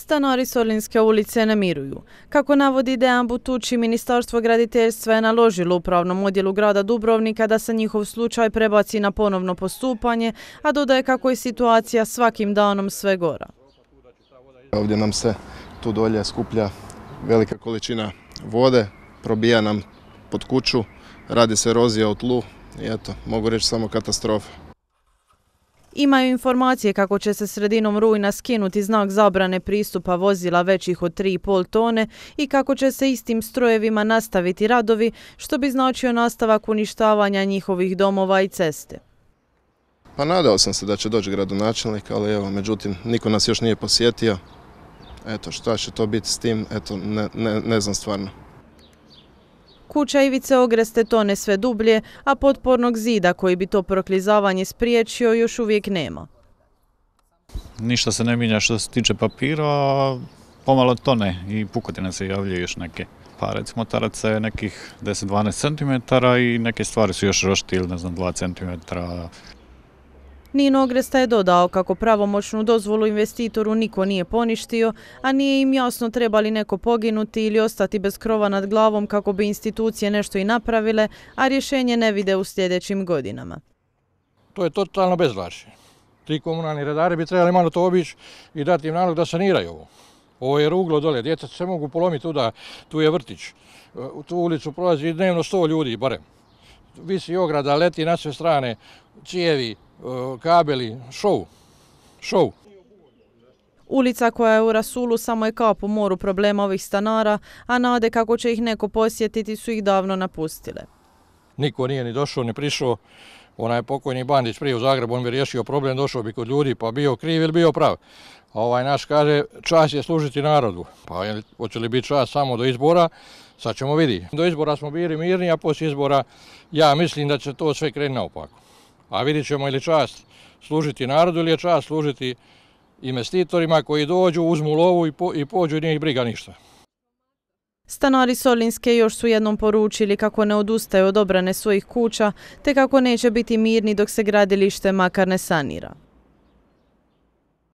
Stanari Solinske ulice namiruju. Kako navodi Dejan Tući, Ministarstvo graditeljstva je naložilo upravnom odjelu grada Dubrovnika da se njihov slučaj prebaci na ponovno postupanje, a dodaje kako je situacija svakim danom sve gora. Ovdje nam se tu dolje skuplja velika količina vode, probija nam pod kuću, radi se erozija u tlu i eto, mogu reći samo katastrofa. Imaju informacije kako će se sredinom rujna skinuti znak zabrane pristupa vozila većih od 3,5 tone i kako će se istim strojevima nastaviti radovi, što bi značio nastavak uništavanja njihovih domova i ceste. Pa nadao sam se da će doći gradonačelnik, ali evo, međutim, niko nas još nije posjetio. Eto, šta će to biti s tim, eto, ne, ne znam stvarno. Kuća Ivice Ogreste tone sve dublje, a potpornog zida koji bi to proklizavanje spriječio još uvijek nema. Ništa se ne minja što se tiče papira, pomalo tone i pukotine se javljaju još neke. Pa recimo taraca je nekih 10-12 cm i neke stvari su još roštili, ne znam 2 cm Nino Ogresta je dodao kako pravomoćnu dozvolu investitoru niko nije poništio, a nije im jasno trebali neko poginuti ili ostati bez krova nad glavom kako bi institucije nešto i napravile, a rješenje ne vide u sljedećim godinama. To je totalno bezvlaše. Ti komunalni redari bi trebali malo to obići i dati im nalog da saniraju ovo. Ovo je ruglo dole, djeca se mogu polomiti tuda, tu je vrtić. U tu ulicu prolazi dnevno sto ljudi barem. Visi ograda, leti na sve strane, cijevi, kabeli, šou, šou. Ulica koja je u Rasulu samo je kap u moru problema ovih stanara, a nade kako će ih neko posjetiti su ih davno napustile. Niko nije ni došao, ni prišao. Onaj pokojni Bandić prije u Zagrebu, on bi rješio problem, došao bi kod ljudi, pa bio kriv ili bio prav. ovaj naš kaže, čas je služiti narodu. Pa hoće li biti čas samo do izbora, sad ćemo vidjeti. Do izbora smo bili mirni, a poslije izbora ja mislim da će to sve krenuti naopako. A vidjet ćemo ili čast služiti narodu ili je čast služiti investitorima koji dođu, uzmu lovu i, i pođu i nije ih briga ništa. Stanari Solinske još su jednom poručili kako ne odustaju od obrane svojih kuća te kako neće biti mirni dok se gradilište makar ne sanira.